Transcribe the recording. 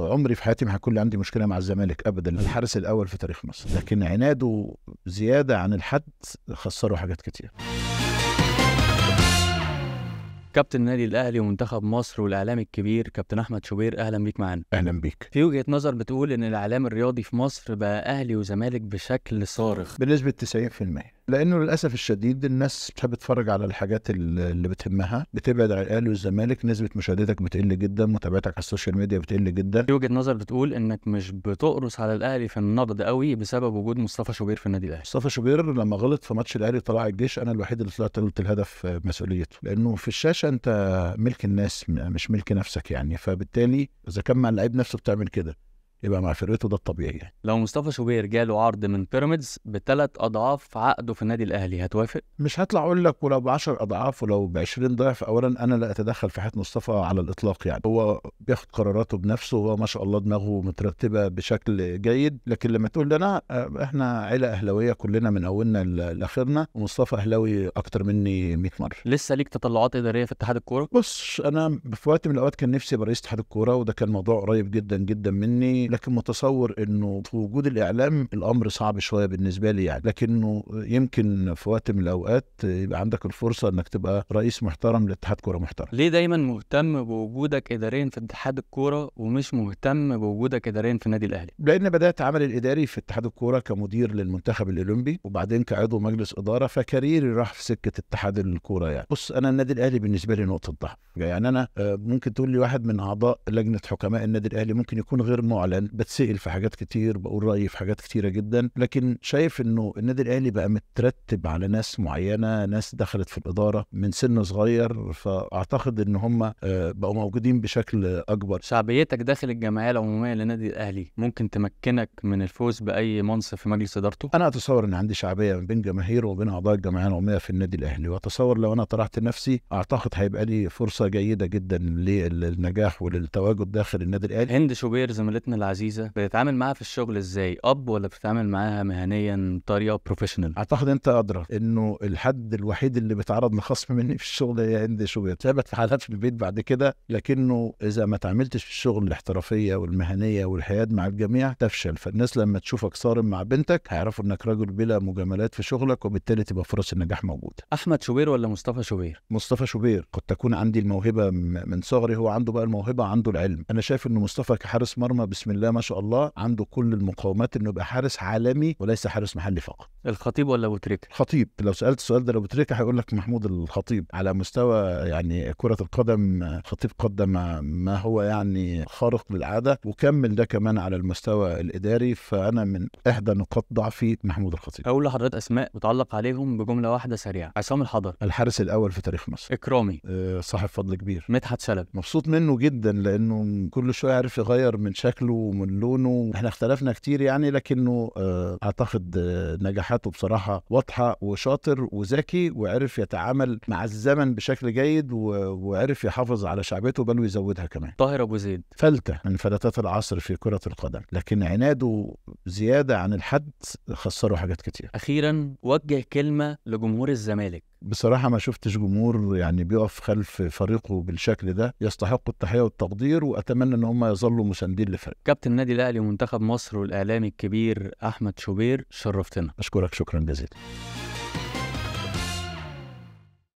عمري في حياتي ما هيكون لي عندي مشكله مع الزمالك ابدا الحارس الاول في تاريخ مصر لكن عناده زياده عن الحد خسره حاجات كتير كابتن النادي الاهلي ومنتخب مصر والاعلام الكبير كابتن احمد شوبير اهلا بيك معانا اهلا بيك في وجهه نظر بتقول ان الاعلام الرياضي في مصر بقى اهلي وزمالك بشكل صارخ بنسبه 90% لانه للاسف الشديد الناس بتحب تتفرج على الحاجات اللي بتهمها بتبعد عن الاهلي والزمالك نسبه مشاهدتك بتقل جدا متابعتك على السوشيال ميديا بتقل جدا في وجهه نظر بتقول انك مش بتقرص على الاهلي في النقد قوي بسبب وجود مصطفى شوبير في النادي الاهلي مصطفى شوبير لما غلط في ماتش الاهلي طلع الجيش انا الوحيد اللي طلعت قلت الهدف مسؤوليته لانه في الشاشه انت ملك الناس مش ملك نفسك يعني فبالتالي اذا كان مع اللعيب نفسه بتعمل كده يبقى مع فرقته ده الطبيعي يعني. لو مصطفى شوبير جاله عرض من بيراميدز بثلاث اضعاف عقده في النادي الاهلي هتوافق؟ مش هطلع اقول لك ولو ب 10 اضعاف ولو ب 20 ضعف اولا انا لا اتدخل في حياه مصطفى على الاطلاق يعني هو بياخد قراراته بنفسه هو ما شاء الله دماغه مترتبه بشكل جيد لكن لما تقول لنا احنا عيله اهلاويه كلنا من اولنا لاخرنا ومصطفى اهلاوي اكتر مني 100 مره لسه ليك تطلعات اداريه في اتحاد الكوره؟ بص انا في وقت من الاوقات كان نفسي ابقى رئيس اتحاد الكوره وده كان موضوع قريب جدا جدا مني لكن متصور انه في وجود الاعلام الامر صعب شويه بالنسبه لي يعني لكنه يمكن في وقت من الاوقات يبقى عندك الفرصه انك تبقى رئيس محترم لاتحاد كوره محترم ليه دايما مهتم بوجودك اداريا في اتحاد الكوره ومش مهتم بوجودك اداريا في النادي الاهلي لان بدات عمل الاداري في اتحاد الكوره كمدير للمنتخب الاولمبي وبعدين كعضو مجلس اداره فكاريري راح في سكه اتحاد الكوره يعني بص انا النادي الاهلي بالنسبه لي نقطه ضعف يعني انا آه، ممكن تقول لي واحد من اعضاء لجنه حكماء النادي الاهلي ممكن يكون غير معلن بتسال في حاجات كتير بقول رايي في حاجات كتيره جدا لكن شايف انه النادي الاهلي بقى مترتب على ناس معينه ناس دخلت في الاداره من سن صغير فاعتقد ان هم آه، بقوا موجودين بشكل اكبر شعبيتك داخل الجمعيه العموميه للنادي الاهلي ممكن تمكنك من الفوز باي منصب في مجلس ادارته انا اتصور ان عندي شعبيه بين جماهير وبين اعضاء الجمعيه العموميه في النادي الاهلي واتصور لو انا طرحت نفسي اعتقد هيبقى لي فرصه جيده جدا للنجاح وللتواجد داخل النادي الاهلي هند شوبير زميلتنا عزيزه بتتعامل معاها في الشغل ازاي اب ولا بتتعامل معاها مهنيا بطريقه بروفيشنال اعتقد انت ادرى انه الحد الوحيد اللي بيتعرض لخصم مني في الشغل هي عندي شويه ثابت في حالات في البيت بعد كده لكنه اذا ما تعاملتش في الشغل الاحترافيه والمهنيه والحياد مع الجميع تفشل فالناس لما تشوفك صارم مع بنتك هيعرفوا انك راجل بلا مجاملات في شغلك وبالتالي تبقى فرص النجاح موجوده احمد شوبير ولا مصطفى شوبير مصطفى شوبير قد تكون عندي الموهبه من صغري هو عنده بقى الموهبه عنده العلم انا شايف ان مصطفى كحارس مرمى بسم الله ما شاء الله عنده كل المقومات انه يبقى حارس عالمي وليس حارس محلي فقط الخطيب ولا ابو تريكه؟ الخطيب لو سالت السؤال ده لابو تريكه هيقول لك محمود الخطيب على مستوى يعني كره القدم خطيب قدم ما هو يعني خارق للعاده وكمل ده كمان على المستوى الاداري فانا من احدى نقاط ضعفي محمود الخطيب. اقول لحضرتك اسماء متعلق عليهم بجمله واحده سريعه عصام الحضر الحارس الاول في تاريخ مصر اكرامي آه، صاحب فضل كبير مدحت شلبي مبسوط منه جدا لانه كل شويه عارف يغير من شكله ومن لونه احنا اختلفنا كتير يعني لكنه آه، اعتقد آه، نجاحات نجاحاته بصراحه واضحه وشاطر وذكي وعرف يتعامل مع الزمن بشكل جيد و... وعرف يحافظ على شعبيته بل ويزودها كمان طاهر ابو زيد فلته من فلتات العصر في كره القدم لكن عناده زياده عن الحد خسروا حاجات كتير اخيرا وجه كلمه لجمهور الزمالك بصراحه ما شفتش جمهور يعني بيقف خلف فريقه بالشكل ده يستحق التحيه والتقدير واتمنى ان هم يظلوا مساندين لفريق كابتن النادي الاهلي ومنتخب مصر والاعلامي الكبير احمد شوبير شرفتنا اشكرك شكرا جزيلا